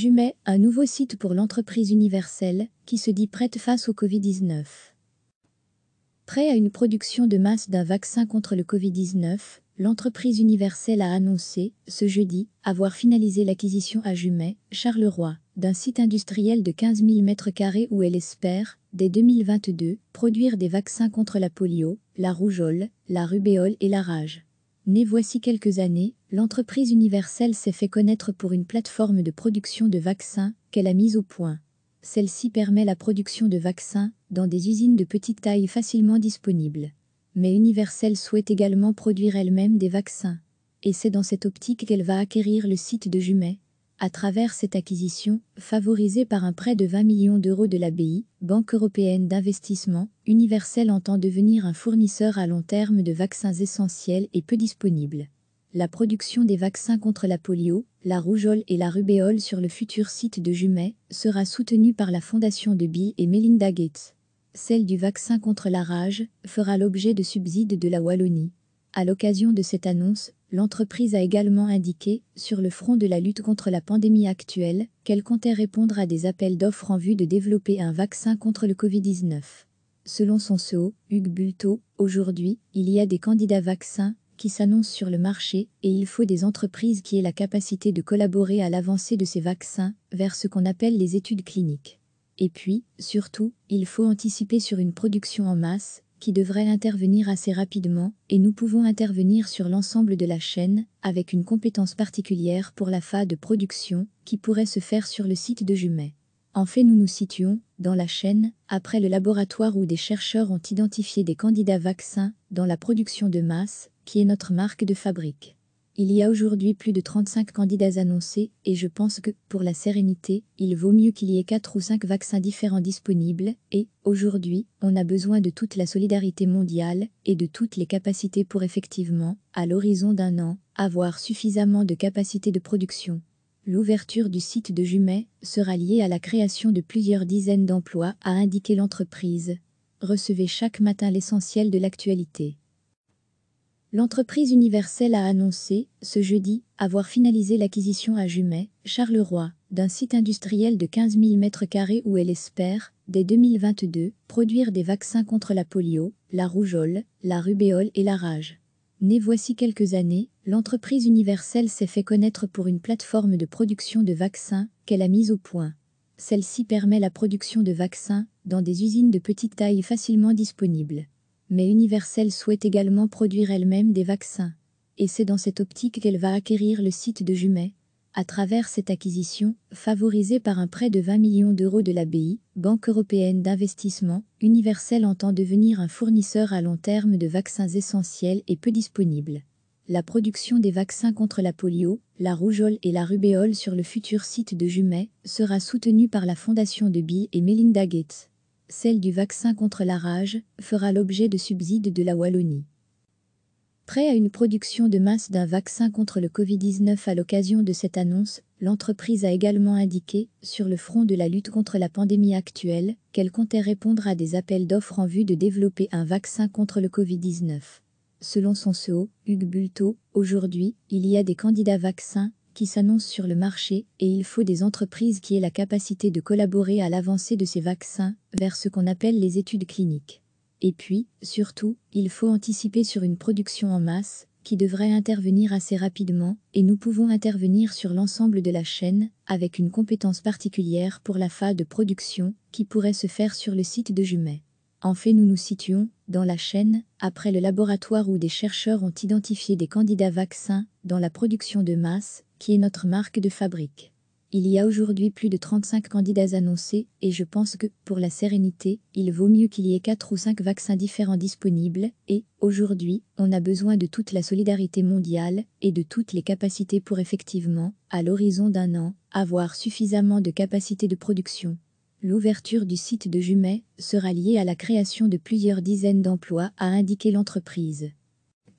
Jumet, un nouveau site pour l'entreprise universelle, qui se dit prête face au Covid-19. Prêt à une production de masse d'un vaccin contre le Covid-19, l'entreprise universelle a annoncé, ce jeudi, avoir finalisé l'acquisition à Jumet, Charleroi, d'un site industriel de 15 000 m2 où elle espère, dès 2022, produire des vaccins contre la polio, la rougeole, la rubéole et la rage. Née voici quelques années, l'entreprise universelle s'est fait connaître pour une plateforme de production de vaccins qu'elle a mise au point. Celle-ci permet la production de vaccins dans des usines de petite taille facilement disponibles. Mais Universelle souhaite également produire elle-même des vaccins. Et c'est dans cette optique qu'elle va acquérir le site de Jumet, à travers cette acquisition, favorisée par un prêt de 20 millions d'euros de l'ABI, Banque européenne d'investissement, Universel entend devenir un fournisseur à long terme de vaccins essentiels et peu disponibles. La production des vaccins contre la polio, la rougeole et la rubéole sur le futur site de Jumet sera soutenue par la fondation de Bill et Melinda Gates. Celle du vaccin contre la rage fera l'objet de subsides de la Wallonie. À l'occasion de cette annonce, l'entreprise a également indiqué, sur le front de la lutte contre la pandémie actuelle, qu'elle comptait répondre à des appels d'offres en vue de développer un vaccin contre le Covid-19. Selon son CEO, Hugues Bulto, aujourd'hui, il y a des candidats vaccins qui s'annoncent sur le marché et il faut des entreprises qui aient la capacité de collaborer à l'avancée de ces vaccins vers ce qu'on appelle les études cliniques. Et puis, surtout, il faut anticiper sur une production en masse qui devrait intervenir assez rapidement, et nous pouvons intervenir sur l'ensemble de la chaîne, avec une compétence particulière pour la phase de production, qui pourrait se faire sur le site de Jumet. En fait, nous nous situons, dans la chaîne, après le laboratoire où des chercheurs ont identifié des candidats vaccins, dans la production de masse, qui est notre marque de fabrique. Il y a aujourd'hui plus de 35 candidats annoncés, et je pense que, pour la sérénité, il vaut mieux qu'il y ait 4 ou 5 vaccins différents disponibles, et, aujourd'hui, on a besoin de toute la solidarité mondiale, et de toutes les capacités pour effectivement, à l'horizon d'un an, avoir suffisamment de capacités de production. L'ouverture du site de Jumet sera liée à la création de plusieurs dizaines d'emplois, a indiqué l'entreprise. Recevez chaque matin l'essentiel de l'actualité. L'entreprise Universelle a annoncé, ce jeudi, avoir finalisé l'acquisition à Jumet, Charleroi, d'un site industriel de 15 000 m2 où elle espère, dès 2022, produire des vaccins contre la polio, la rougeole, la rubéole et la rage. Née voici quelques années, l'entreprise Universelle s'est fait connaître pour une plateforme de production de vaccins qu'elle a mise au point. Celle-ci permet la production de vaccins dans des usines de petite taille facilement disponibles mais Universal souhaite également produire elle-même des vaccins. Et c'est dans cette optique qu'elle va acquérir le site de Jumet. À travers cette acquisition, favorisée par un prêt de 20 millions d'euros de l'ABI, Banque européenne d'investissement, Universal entend devenir un fournisseur à long terme de vaccins essentiels et peu disponibles. La production des vaccins contre la polio, la rougeole et la rubéole sur le futur site de Jumet sera soutenue par la fondation de Bill et Melinda Gates celle du vaccin contre la rage, fera l'objet de subsides de la Wallonie. Prêt à une production de masse d'un vaccin contre le Covid-19 à l'occasion de cette annonce, l'entreprise a également indiqué, sur le front de la lutte contre la pandémie actuelle, qu'elle comptait répondre à des appels d'offres en vue de développer un vaccin contre le Covid-19. Selon son CEO, Hugues Bulto, aujourd'hui, il y a des candidats vaccins, qui sur le marché et il faut des entreprises qui aient la capacité de collaborer à l'avancée de ces vaccins vers ce qu'on appelle les études cliniques. Et puis, surtout, il faut anticiper sur une production en masse qui devrait intervenir assez rapidement et nous pouvons intervenir sur l'ensemble de la chaîne avec une compétence particulière pour la phase de production qui pourrait se faire sur le site de Jumet. En fait, nous nous situons dans la chaîne après le laboratoire où des chercheurs ont identifié des candidats vaccins dans la production de masse, qui est notre marque de fabrique. Il y a aujourd'hui plus de 35 candidats annoncés, et je pense que, pour la sérénité, il vaut mieux qu'il y ait 4 ou 5 vaccins différents disponibles, et, aujourd'hui, on a besoin de toute la solidarité mondiale, et de toutes les capacités pour effectivement, à l'horizon d'un an, avoir suffisamment de capacités de production. L'ouverture du site de Jumet sera liée à la création de plusieurs dizaines d'emplois, a indiqué l'entreprise.